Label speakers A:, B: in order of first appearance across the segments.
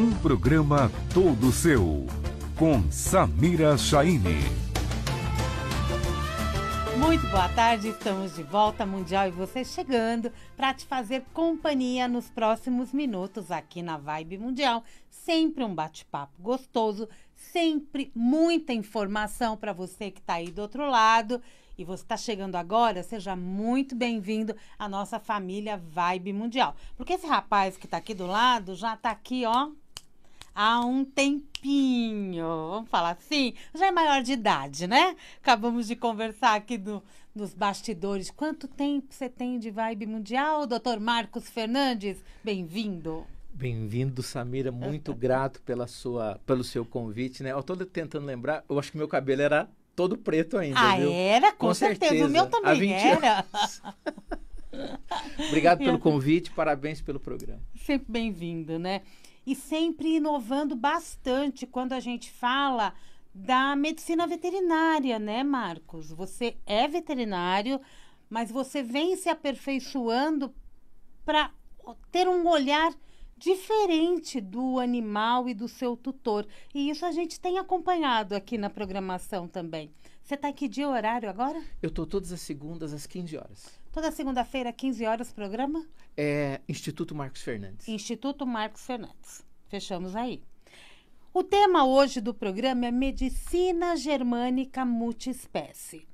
A: Um programa todo seu, com Samira Shaini. Muito boa tarde, estamos de volta, Mundial, e você chegando para te fazer companhia nos próximos minutos aqui na Vibe Mundial. Sempre um bate-papo gostoso, sempre muita informação para você que está aí do outro lado. E você está chegando agora, seja muito bem-vindo à nossa família Vibe Mundial. Porque esse rapaz que está aqui do lado já está aqui, ó, há um tempinho, vamos falar assim, já é maior de idade, né? Acabamos de conversar aqui do, nos bastidores. Quanto tempo você tem de vibe mundial, doutor Marcos Fernandes? Bem-vindo.
B: Bem-vindo, Samira. Muito grato pela sua, pelo seu convite, né? Eu estou tentando lembrar, eu acho que meu cabelo era todo preto ainda, ah, viu? era? Com, com certeza. certeza. O meu também era. Obrigado pelo convite, parabéns pelo programa.
A: Sempre bem-vindo, né? e sempre inovando bastante quando a gente fala da medicina veterinária, né, Marcos? Você é veterinário, mas você vem se aperfeiçoando para ter um olhar diferente do animal e do seu tutor. E isso a gente tem acompanhado aqui na programação também. Você está aqui de horário agora?
B: Eu estou todas as segundas às 15 horas.
A: Toda segunda-feira, 15 horas, programa?
B: É Instituto Marcos Fernandes.
A: Instituto Marcos Fernandes.
B: Fechamos aí.
A: O tema hoje do programa é Medicina Germânica Multiespécie. O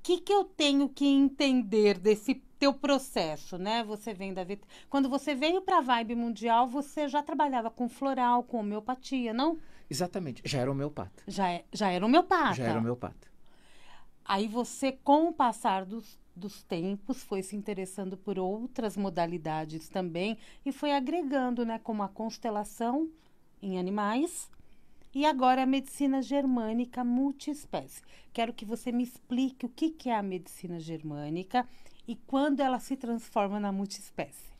A: que, que eu tenho que entender desse teu processo, né? Você vem da vet... quando você veio para a Vibe Mundial, você já trabalhava com floral, com homeopatia, não?
B: Exatamente, já era homeopata.
A: Já, é... já era homeopata. Já era homeopata. Aí você, com o passar dos dos tempos, foi se interessando por outras modalidades também e foi agregando, né, como a constelação em animais e agora a medicina germânica multiespécie. Quero que você me explique o que, que é a medicina germânica e quando ela se transforma na multiespécie.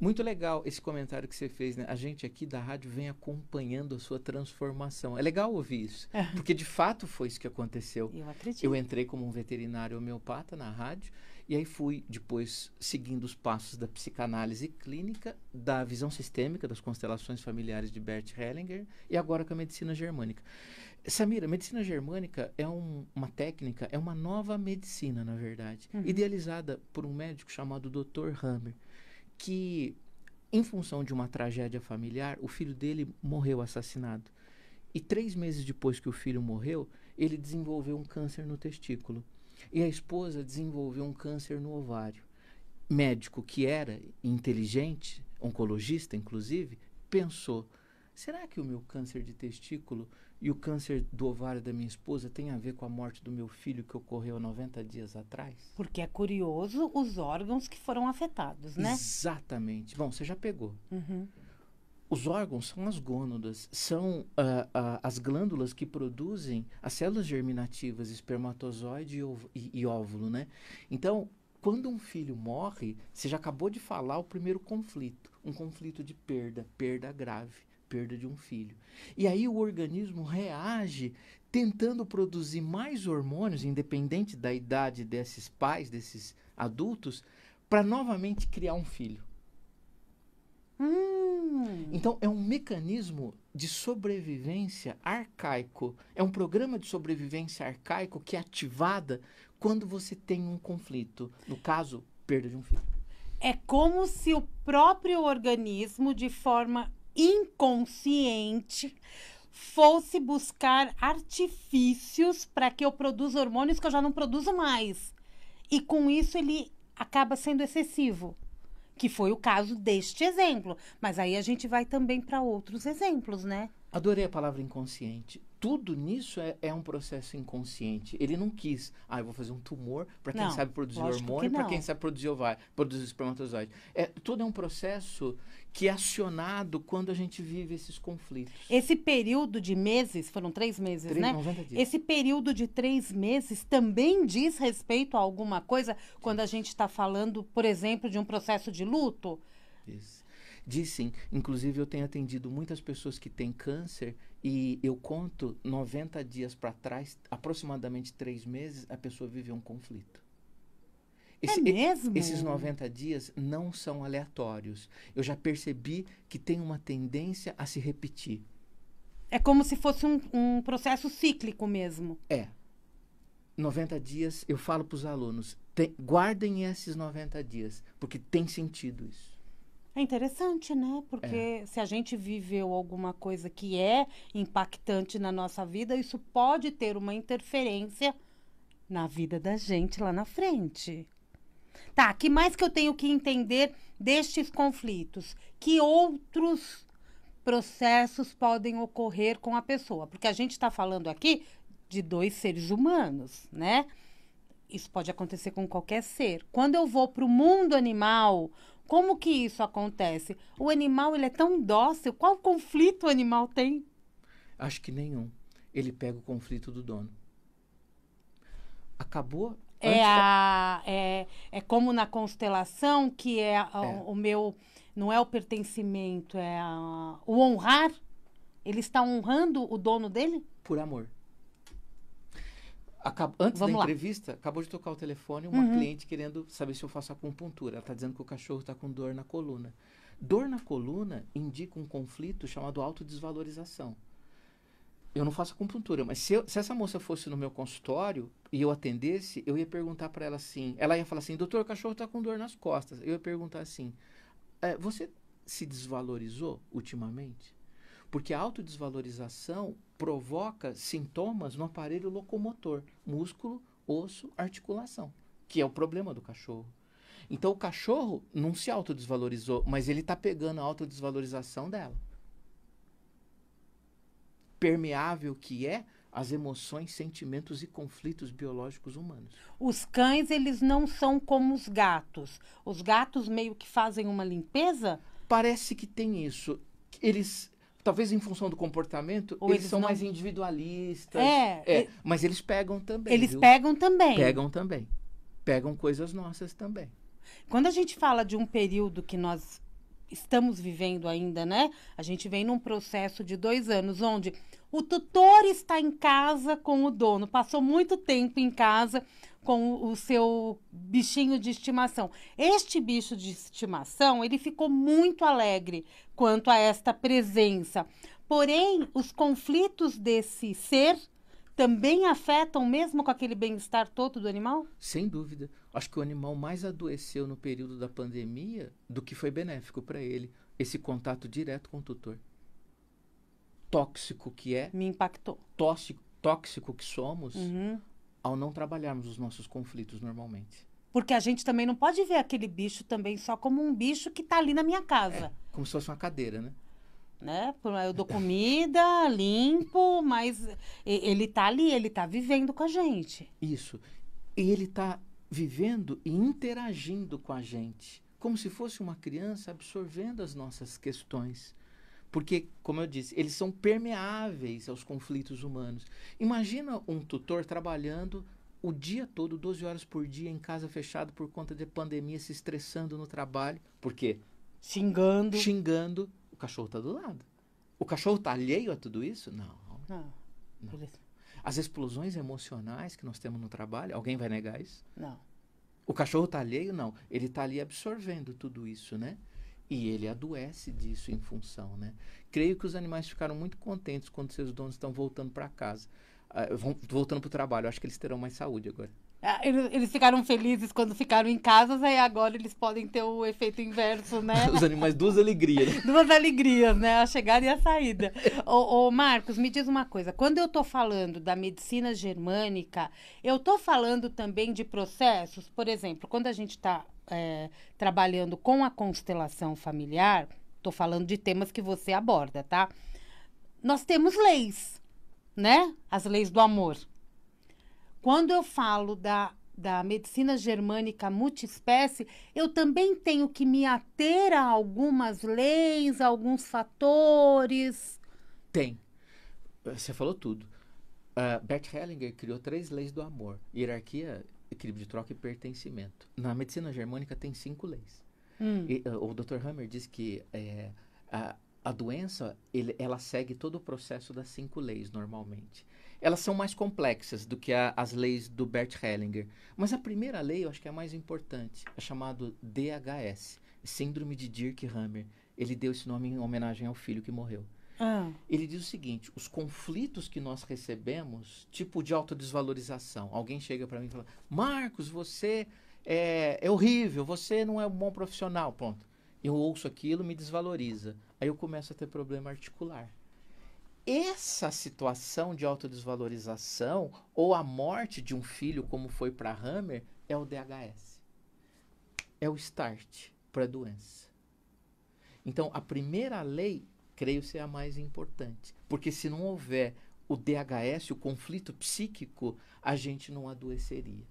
B: Muito legal esse comentário que você fez, né? A gente aqui da rádio vem acompanhando a sua transformação. É legal ouvir isso, é. porque de fato foi isso que aconteceu. Eu acredito. Eu entrei como um veterinário homeopata na rádio e aí fui depois seguindo os passos da psicanálise clínica, da visão sistêmica das constelações familiares de Bert Hellinger e agora com a medicina germânica. Samira, a medicina germânica é um, uma técnica, é uma nova medicina, na verdade, uhum. idealizada por um médico chamado Dr. Hammer que, em função de uma tragédia familiar, o filho dele morreu assassinado. E três meses depois que o filho morreu, ele desenvolveu um câncer no testículo. E a esposa desenvolveu um câncer no ovário. Médico que era inteligente, oncologista inclusive, pensou: será que o meu câncer de testículo e o câncer do ovário da minha esposa tem a ver com a morte do meu filho que ocorreu 90 dias atrás?
A: Porque é curioso
B: os órgãos
A: que foram afetados, né?
B: Exatamente. Bom, você já pegou. Uhum. Os órgãos são as gônadas, são uh, uh, as glândulas que produzem as células germinativas, espermatozoide e, e, e óvulo, né? Então, quando um filho morre, você já acabou de falar o primeiro conflito, um conflito de perda, perda grave perda de um filho. E aí o organismo reage tentando produzir mais hormônios, independente da idade desses pais, desses adultos, para novamente criar um filho. Hum. Então é um mecanismo de sobrevivência arcaico. É um programa de sobrevivência arcaico que é ativada quando você tem um conflito. No caso, perda de um filho. É como se o próprio organismo, de forma
A: inconsciente fosse buscar artifícios para que eu produza hormônios que eu já não produzo mais. E com isso ele acaba sendo excessivo, que foi o caso deste exemplo. Mas aí a gente vai também para outros exemplos, né?
B: Adorei a palavra inconsciente tudo nisso é, é, um processo inconsciente. Ele não quis. Ah, eu vou fazer um tumor para quem não, sabe produzir hormônio, que para quem sabe produzir ovário, produzir espermatozoide. É, tudo é um processo que é acionado quando a gente vive esses conflitos.
A: Esse período de meses, foram três meses, três, né? 90 dias. Esse
B: período de
A: três meses também diz respeito a alguma coisa quando a gente está falando, por exemplo, de um processo de luto?
B: Isso. Dizem, inclusive eu tenho atendido muitas pessoas que têm câncer e eu conto 90 dias para trás, aproximadamente três meses, a pessoa vive um conflito. É Esse, é mesmo? Esses 90 dias não são aleatórios. Eu já percebi que tem uma tendência a se repetir.
A: É como se fosse um, um processo cíclico mesmo.
B: É. 90 dias, eu falo para os alunos, te, guardem esses 90 dias, porque tem sentido isso.
A: É interessante, né? Porque é. se a gente viveu alguma coisa que é impactante na nossa vida, isso pode ter uma interferência na vida da gente lá na frente. Tá, que mais que eu tenho que entender destes conflitos? Que outros processos podem ocorrer com a pessoa? Porque a gente está falando aqui de dois seres humanos, né? Isso pode acontecer com qualquer ser. Quando eu vou para o mundo animal, como que isso acontece? O animal ele é tão dócil. Qual conflito o animal tem?
B: Acho que nenhum. Ele pega o conflito do dono. Acabou. É,
A: a, é, é como na constelação, que é, a, é, o meu. Não é o pertencimento, é a, o honrar. Ele está honrando o dono dele?
B: Por amor. Acab antes Vamos da entrevista, lá. acabou de tocar o telefone uma uhum. cliente querendo saber se eu faço acupuntura. Ela está dizendo que o cachorro está com dor na coluna. Dor na coluna indica um conflito chamado autodesvalorização. Eu não faço acupuntura, mas se, eu, se essa moça fosse no meu consultório e eu atendesse, eu ia perguntar para ela assim. Ela ia falar assim: doutor, o cachorro está com dor nas costas. Eu ia perguntar assim: é, você se desvalorizou ultimamente? Porque a autodesvalorização provoca sintomas no aparelho locomotor, músculo, osso, articulação, que é o problema do cachorro. Então o cachorro não se autodesvalorizou, mas ele está pegando a autodesvalorização dela. Permeável que é as emoções, sentimentos e conflitos biológicos humanos.
A: Os cães, eles não são como os gatos. Os
B: gatos meio que fazem uma limpeza? Parece que tem isso. Eles talvez em função do comportamento, Ou eles, eles são não... mais individualistas. É, é Mas eles pegam também. Eles viu? pegam também. Pegam também. Pegam coisas nossas também. Quando a
A: gente fala de um período que nós estamos vivendo ainda, né? A gente vem num processo de dois anos onde o tutor está em casa com o dono, passou muito tempo em casa com o seu bichinho de estimação. Este bicho de estimação, ele ficou muito alegre quanto a esta presença. Porém, os conflitos desse ser também afetam mesmo com aquele bem-estar todo do animal?
B: Sem dúvida. Acho que o animal mais adoeceu no período da pandemia do que foi benéfico para ele, esse contato direto com o tutor. Tóxico que é. Me impactou. Tóxico, tóxico que somos. Uhum ao não trabalharmos os nossos conflitos normalmente.
A: Porque a gente também não pode ver aquele bicho também só como um bicho que está ali na minha casa. É,
B: como se fosse uma cadeira, né?
A: Né? Eu dou comida, limpo, mas ele está ali, ele está vivendo com a
B: gente. Isso. E ele está vivendo e interagindo com a gente, como se fosse uma criança absorvendo as nossas questões. Porque, como eu disse, eles são permeáveis aos conflitos humanos. Imagina um tutor trabalhando o dia todo, 12 horas por dia, em casa fechado por conta de pandemia, se estressando no trabalho. Por quê? Xingando. Xingando. O cachorro está do lado. O cachorro está alheio a tudo isso? Não.
A: Não. Não.
B: As explosões emocionais que nós temos no trabalho, alguém vai negar isso? Não. O cachorro está alheio? Não. Ele está ali absorvendo tudo isso, né? E ele adoece disso em função, né? Creio que os animais ficaram muito contentes quando seus donos estão voltando para casa, uh, vão, voltando para o trabalho. acho que eles terão mais saúde agora.
A: Ah, eles, ficaram felizes quando ficaram em casa, aí né? agora eles podem ter o efeito inverso, né? Os animais,
B: duas alegrias. Né?
A: duas alegrias, né? A chegada e a saída. ô, ô, Marcos, me diz uma coisa. Quando eu estou falando da medicina germânica, eu estou falando também de processos, por exemplo, quando a gente está é, trabalhando com a constelação familiar, estou falando de temas que você aborda, tá? Nós temos leis, né? As leis do amor. Quando eu falo da, da medicina germânica multiespécie, eu também tenho que me ater a algumas leis, a alguns fatores.
B: Tem. Você falou tudo. Uh, Bert Hellinger criou três leis do amor: hierarquia equilíbrio de troca e pertencimento. Na medicina germânica tem cinco leis. Hum. E, uh, o Dr. Hammer diz que é, a, a doença ele, ela segue todo o processo das cinco leis normalmente. Elas são mais complexas do que a, as leis do Bert Hellinger, mas a primeira lei eu acho que é a mais importante, é chamado DHS, Síndrome de Dirk Hammer. Ele deu esse nome em homenagem ao filho que morreu. Ah. Ele diz o seguinte: os conflitos que nós recebemos, tipo de autodesvalorização. Alguém chega para mim e fala: Marcos, você é, é, horrível, você não é um bom profissional. ponto. Eu ouço aquilo, me desvaloriza. Aí eu começo a ter problema articular. Essa situação de autodesvalorização ou a morte de um filho, como foi para Hammer, é o DHS. É o start para a doença. Então, a primeira lei creio ser a mais importante. Porque se não houver o DHS, o conflito psíquico, a gente não adoeceria.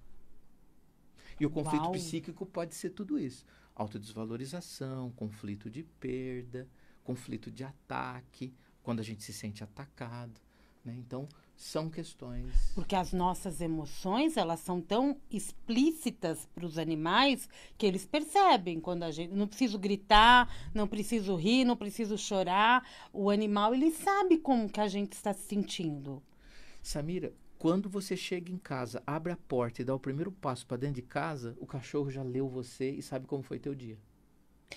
B: E o conflito Uau. psíquico pode ser tudo isso: autodesvalorização, conflito de perda, conflito de ataque, quando a gente se sente atacado. Né? Então, são questões.
A: Porque as nossas emoções, elas são tão explícitas para os animais que eles percebem quando a gente. Não preciso gritar, não preciso rir, não preciso chorar. O animal, ele sabe como que a gente está se sentindo.
B: Samira, quando você chega em casa, abre a porta e dá o primeiro passo para dentro de casa, o cachorro já leu você e sabe como foi teu dia.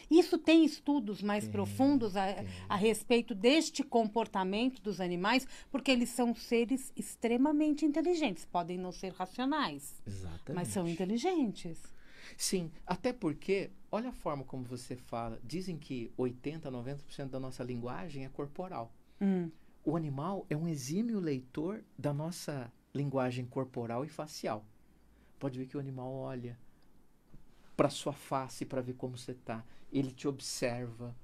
A: Isso tem estudos mais profundos a, a respeito deste comportamento dos animais, porque eles são seres extremamente inteligentes. Podem não ser racionais,
B: Exatamente. mas são inteligentes. Sim, até porque, olha a forma como você fala. Dizem que 80%, 90% da nossa linguagem é corporal. Hum. O animal é um exímio leitor da nossa linguagem corporal e facial. Pode ver que o animal olha, para sua face para ver como você está. Ele te observa.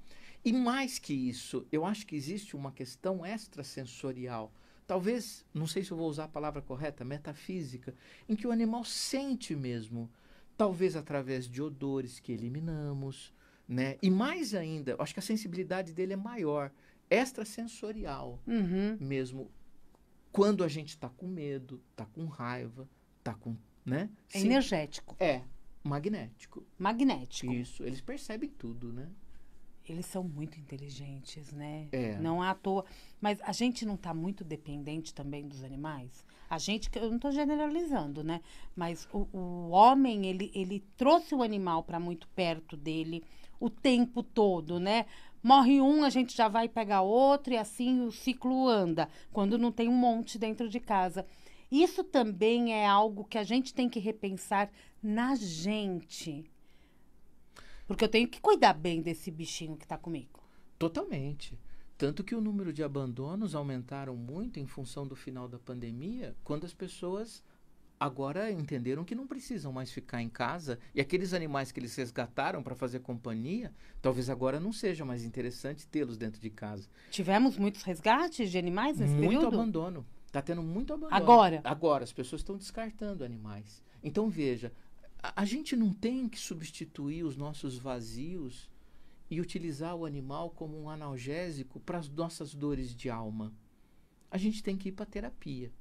B: E mais que isso, eu acho que existe uma questão extrasensorial. Talvez, não sei se eu vou usar a palavra correta, metafísica, em que o animal sente mesmo, talvez através de odores que eliminamos, né? E mais ainda, eu acho que a sensibilidade dele é maior, extrasensorial uhum. mesmo. Quando a gente está com medo, está com raiva, está com, né? É Sim. energético. É, Magnético. Magnético. Isso, eles percebem tudo, né?
A: Eles são muito inteligentes, né? É. Não é à toa. Mas a gente não está muito dependente também dos animais? A gente, eu não estou generalizando, né? Mas o, o homem, ele, ele trouxe o animal para muito perto dele o tempo todo, né? Morre um, a gente já vai pegar outro e assim o ciclo anda. Quando não tem um monte dentro de casa. Isso também é algo que a gente tem que repensar na gente. Porque eu tenho que cuidar bem desse bichinho que está comigo.
B: Totalmente. Tanto que o número de abandonos aumentaram muito em função do final da pandemia, quando as pessoas agora entenderam que não precisam mais ficar em casa e aqueles animais que eles resgataram para fazer companhia, talvez agora não seja mais interessante tê-los dentro de casa. Tivemos
A: muitos resgates de animais nesse muito período? Muito abandono.
B: Está tendo muito abandono. Agora? Agora, as pessoas estão descartando animais. Então, veja, a, a, gente não tem que substituir os nossos vazios e utilizar o animal como um analgésico para as nossas dores de alma. A gente tem que ir para terapia.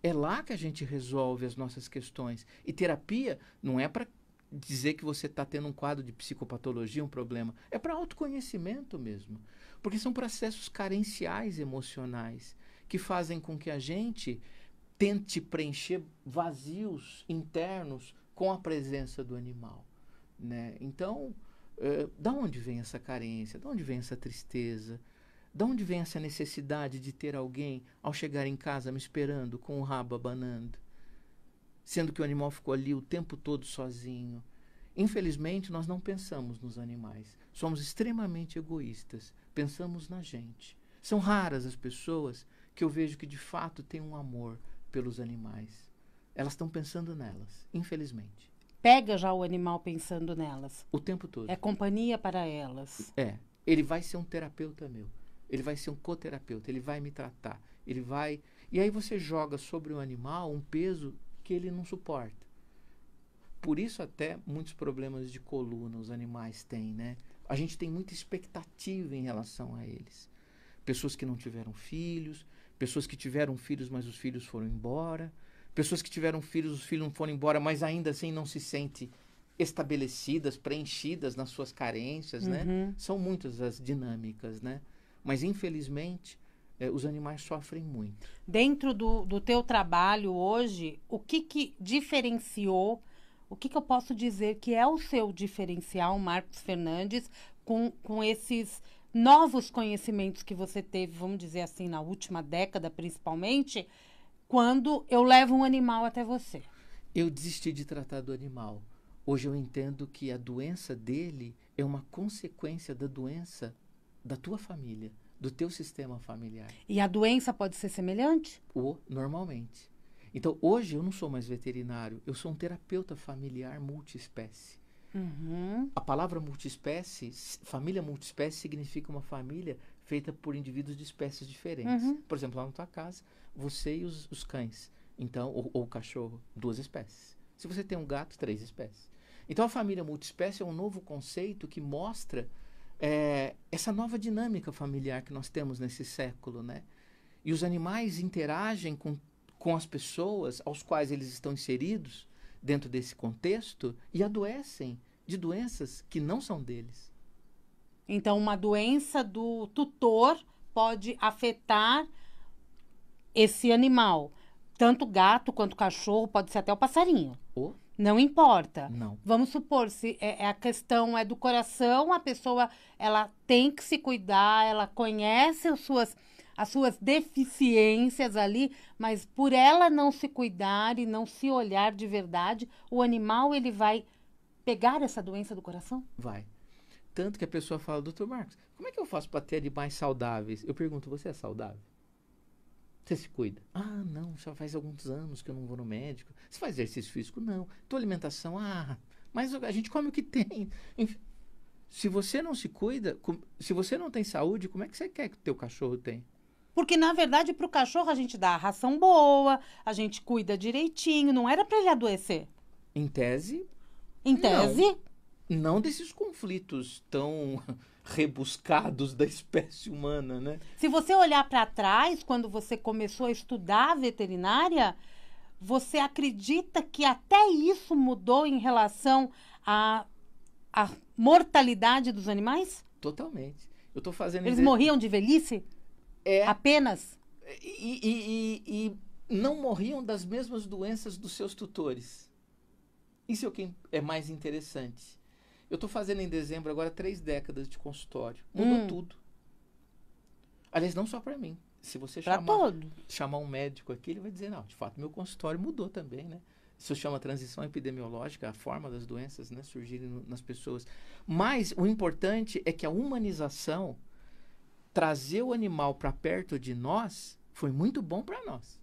B: É lá que a gente resolve as nossas questões. E terapia não é para dizer que você está tendo um quadro de psicopatologia, um problema. É para autoconhecimento mesmo. Porque são processos carenciais emocionais que fazem com que a gente tente preencher vazios internos com a presença do animal. Né? Então, eh, da onde vem essa carência? Da onde vem essa tristeza? Da onde vem essa necessidade de ter alguém ao chegar em casa me esperando com o rabo abanando? Sendo que o animal ficou ali o tempo todo sozinho. Infelizmente, nós não pensamos nos animais. Somos extremamente egoístas. Pensamos na gente. São raras as pessoas que eu vejo que de fato tem um amor pelos animais. Elas estão pensando nelas, infelizmente.
A: Pega já o animal pensando nelas.
B: O tempo todo. É
A: companhia para elas.
B: É. Ele vai ser um terapeuta meu. Ele vai ser um coterapeuta. Ele vai me tratar. Ele vai. E aí você joga sobre o animal um peso que ele não suporta. Por isso, até muitos problemas de coluna os animais têm, né? A gente tem muita expectativa em relação a eles. Pessoas que não tiveram filhos, pessoas que tiveram filhos, mas os filhos foram embora, pessoas que tiveram filhos, os filhos não foram embora, mas ainda assim não se sente estabelecidas, preenchidas nas suas carências, né? uhum. né? São muitas as dinâmicas, né? Mas infelizmente é, os animais sofrem muito.
A: Dentro do, do teu trabalho hoje, o que que diferenciou? O que, que eu posso dizer que é o seu diferencial, Marcos Fernandes, com, com esses novos conhecimentos que você teve, vamos dizer assim, na última década principalmente, quando eu levo um animal até
B: você? Eu desisti de tratar do animal. Hoje eu entendo que a doença dele é uma consequência da doença da tua família, do teu sistema familiar.
A: E a doença pode ser semelhante?
B: Ou normalmente. Então, hoje eu não sou mais veterinário, eu sou um terapeuta familiar multiespécie. Uhum. A palavra multiespécie, família multiespécie, significa uma família feita por indivíduos de espécies diferentes. Uhum. Por exemplo, lá na tua casa, você e os, os cães, então ou, ou, o cachorro, duas espécies. Se você tem um gato, três espécies. Então, a família multiespécie é um novo conceito que mostra é, essa nova dinâmica familiar que nós temos nesse século, né? E os animais interagem com, com as pessoas aos quais eles estão inseridos dentro desse contexto e adoecem de doenças que não são deles. Então, uma doença do tutor pode
A: afetar esse animal. Tanto gato quanto cachorro, pode ser até o passarinho. Oh. Não importa. Não. Vamos supor, se é, é, a questão é do coração, a pessoa ela tem que se cuidar, ela conhece as suas as suas deficiências ali, mas por ela não se cuidar e não se olhar de verdade, o animal ele vai pegar essa doença do coração?
B: Vai. Tanto que a pessoa fala, doutor Marcos, como é que eu faço para ter animais saudáveis? Eu pergunto, você é saudável? Você se cuida? Ah, não, já faz alguns anos que eu não vou no médico. Você faz exercício físico? Não. Tua alimentação? Ah, mas a gente come o que tem. Enfim, se você não se cuida, se você não tem saúde, como é que você quer que o teu cachorro tenha?
A: Porque, na verdade, para o cachorro a gente dá a ração boa, a gente cuida direitinho, não era para ele adoecer.
B: Em tese? Em tese? Não. não desses conflitos tão rebuscados da espécie humana, né?
A: Se você olhar para trás, quando você começou a estudar veterinária, você
B: acredita
A: que até isso mudou em relação à, à mortalidade dos animais?
B: Totalmente. Eu tô fazendo. Eles morriam
A: de velhice? É, Apenas?
B: E, e, e, e não morriam das mesmas doenças dos seus tutores. Isso é o que é mais interessante. Eu estou fazendo em dezembro agora três décadas de consultório. Mudou hum. tudo. Aliás, não só para mim. Se você chamar, todo. chamar um médico aqui, ele vai dizer, não, de fato, meu consultório mudou também, né? Isso chama transição epidemiológica, a forma das doenças né, surgirem no, nas pessoas. Mas o importante é que a humanização trazer o animal para perto de nós foi muito bom para nós.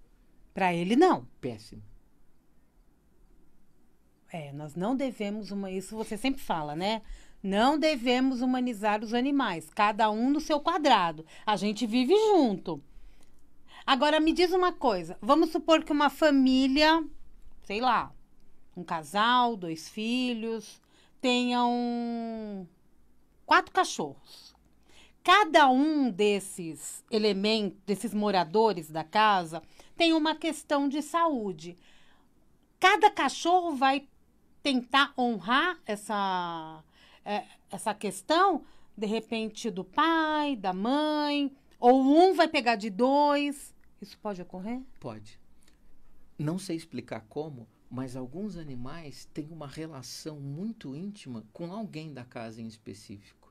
B: Para ele, não. Péssimo.
A: É, nós não devemos uma. Isso você sempre fala, né? Não devemos humanizar os animais, cada um no seu quadrado. A gente vive junto. Agora me diz uma coisa: vamos supor que uma família, sei lá, um casal, dois filhos, tenham quatro cachorros. Cada um desses elementos, desses moradores da casa, tem uma questão de saúde. Cada cachorro vai tentar honrar essa, é, essa questão, de repente, do pai, da mãe, ou um vai pegar de dois. Isso pode ocorrer?
B: Pode. Não sei explicar como, mas alguns animais têm uma relação muito íntima com alguém da casa em específico.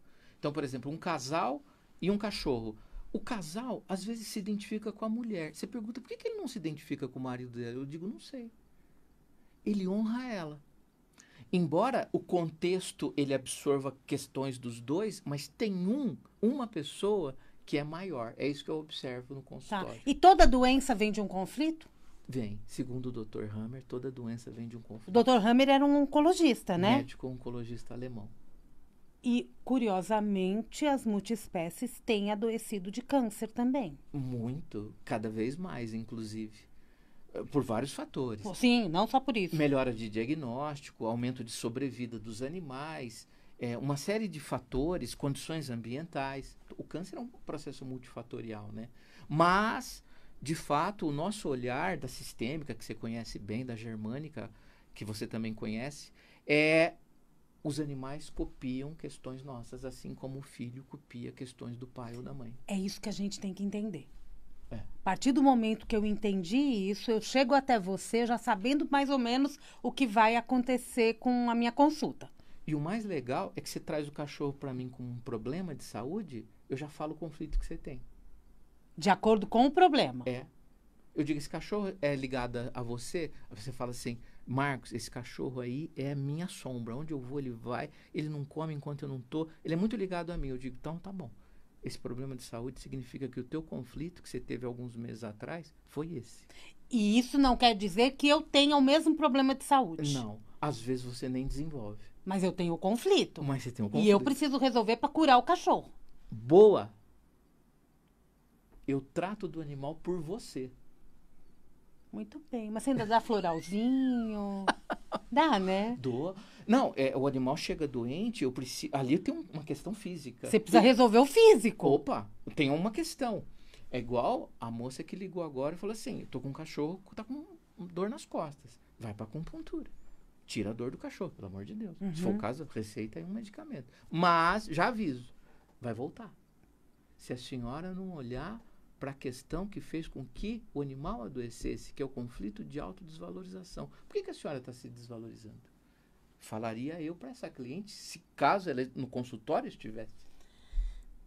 B: Então, por exemplo, um casal e um cachorro. O casal, às vezes, se identifica com a mulher. Você pergunta por que, que ele não se identifica com o marido dela? Eu digo, não sei. Ele honra ela. Embora o contexto ele absorva questões dos dois, mas tem um, uma pessoa que é maior. É isso que eu observo no tá. consultório. Tá.
A: E toda doença vem de um conflito?
B: Vem. Segundo o Dr. Hammer, toda doença vem de um conflito. O Dr.
A: Hammer era um oncologista, né? Médico
B: oncologista alemão.
A: E, curiosamente, as multiespécies têm adoecido de câncer também.
B: Muito, cada vez mais, inclusive. Por vários fatores. Sim, não só por isso. Melhora de diagnóstico, aumento de sobrevida dos animais, é, uma série de fatores, condições ambientais. O câncer é um processo multifatorial, né? Mas, de fato, o nosso olhar da sistêmica, que você conhece bem, da germânica, que você também conhece, é os animais copiam questões nossas, assim como o filho copia questões do pai ou da mãe.
A: É isso que a gente tem que entender. É. A partir do momento que eu entendi isso, eu chego até você já sabendo mais ou menos o que vai acontecer com a minha consulta.
B: E o mais legal é que você traz o cachorro para mim com um problema de saúde, eu já falo o conflito que você tem. De acordo com o problema. É eu digo, esse cachorro é ligado a você? Você fala assim, Marcos, esse cachorro aí é a minha sombra. Onde eu vou, ele vai. Ele não come enquanto eu não tô. Ele é muito ligado a mim. Eu digo, então tá bom. Esse problema de saúde significa que o teu conflito que você teve alguns meses atrás foi esse.
A: E isso não quer dizer que eu tenha o mesmo problema de saúde. Não.
B: Às vezes você nem desenvolve.
A: Mas eu tenho o conflito.
B: Mas você tem o conflito. E eu preciso
A: resolver para curar o cachorro.
B: Boa. Eu trato do animal por você.
A: Muito bem. Mas você ainda dá floralzinho? dá, né?
B: Doa. Não, é, o animal chega doente, eu preciso. Ali tem uma questão física. Você precisa resolver o físico. Opa, tem uma questão. É igual a moça que ligou agora e falou assim: eu tô com um cachorro que tá com dor nas costas. Vai pra acupuntura. Tira a dor do cachorro, pelo amor de Deus. Uhum. Se for o uhum. caso, receita e é um medicamento. Mas, já aviso, vai voltar. Se a senhora não olhar, para a questão que fez com que o animal adoecesse, que é o conflito de autodesvalorização. Por que, que a senhora está se desvalorizando? Falaria eu para essa cliente, se caso ela no consultório estivesse.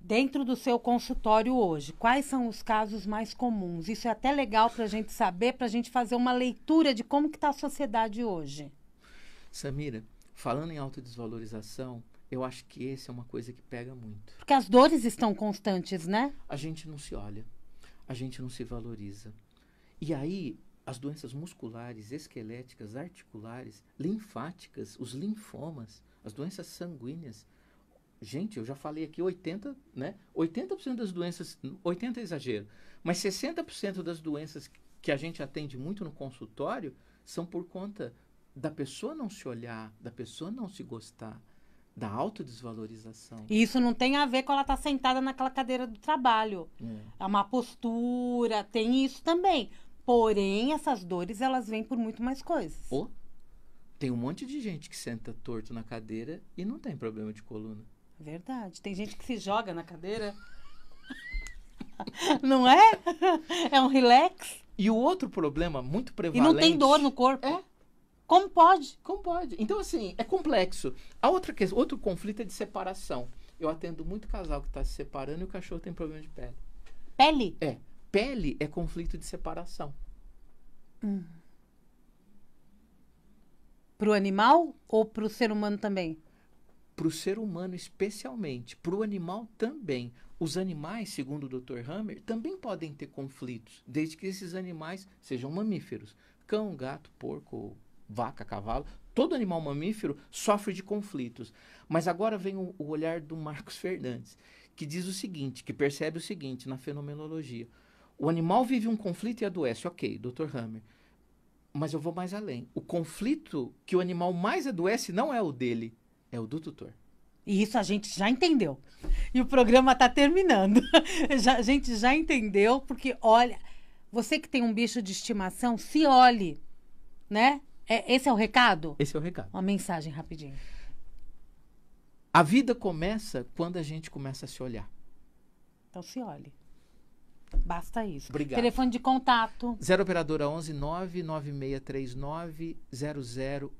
B: Dentro do seu consultório hoje, quais são os
A: casos mais comuns? Isso é até legal para a gente saber, para a gente fazer uma leitura de como que está a sociedade hoje.
B: Samira, falando em autodesvalorização, eu acho que essa é uma coisa que pega muito. Porque
A: as dores estão constantes, né?
B: A gente não se olha a gente não se valoriza. E aí, as doenças musculares, esqueléticas, articulares, linfáticas, os linfomas, as doenças sanguíneas. Gente, eu já falei aqui 80, né? 80% das doenças, 80 é exagero, mas 60% das doenças que a gente atende muito no consultório são por conta da pessoa não se olhar, da pessoa não se gostar da autodesvalorização. E
A: isso não tem a ver com ela estar tá sentada naquela cadeira do trabalho. É. é uma postura, tem isso também. Porém, essas dores, elas vêm por muito mais coisas.
B: Oh, tem um monte de gente que senta torto na cadeira e não tem problema de coluna.
A: Verdade. Tem gente que se joga na cadeira.
B: não é? É um relax. E o outro problema muito prevalente... E não tem dor no corpo. É. Como pode? Como pode? Então, assim, é complexo. A outra questão, outro conflito é de separação. Eu atendo muito casal que está se separando e o cachorro tem problema de pele. Pele? É. Pele é conflito de separação. Hum. Para o animal ou para o ser humano também? Para o ser humano especialmente, para o animal também. Os animais, segundo o Dr. Hammer, também podem ter conflitos, desde que esses animais sejam mamíferos. Cão, gato, porco, vaca, cavalo, todo animal mamífero sofre de conflitos. Mas agora vem o, o olhar do Marcos Fernandes, que diz o seguinte, que percebe o seguinte na fenomenologia. O animal vive um conflito e adoece, ok, Dr. Hammer. Mas eu vou mais além. O conflito que o animal mais adoece não é o dele, é o do tutor. E isso a gente
A: já entendeu. E o programa está terminando. já, a gente já entendeu, porque olha, você que tem um bicho de estimação, se olhe, né? É, esse é o recado? Esse é o recado. Uma mensagem rapidinho.
B: A vida começa quando a gente começa a se olhar.
A: Então se olhe.
B: Basta isso. Obrigado. Telefone
A: de contato.
B: 0 operadora 11 99639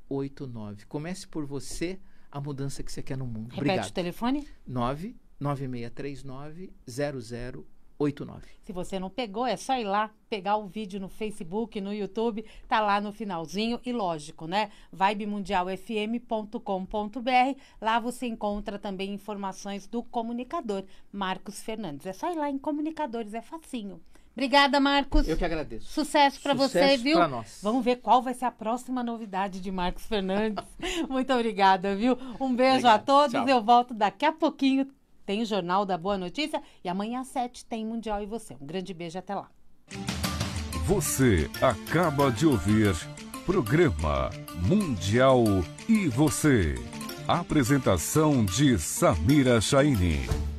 B: 0089. Comece por você a mudança que você quer no mundo. Repete Obrigado. o telefone? 99639 0089. 89.
A: Se você não pegou, é só ir lá, pegar o vídeo no Facebook, no YouTube, tá lá no finalzinho e lógico, né? vibemundialfm.com.br. Lá você encontra também informações do comunicador Marcos Fernandes. É só ir lá em comunicadores, é facinho. Obrigada, Marcos. Eu que agradeço. Sucesso para você, viu? Pra nós. Vamos ver qual vai ser a próxima novidade de Marcos Fernandes. Muito obrigada, viu? Um beijo Obrigado. a todos. Tchau. Eu volto daqui a pouquinho tem o Jornal da Boa Notícia e amanhã às 7 tem Mundial e Você. Um grande beijo até lá. Você acaba de ouvir programa Mundial e Você. Apresentação de Samira Chaini.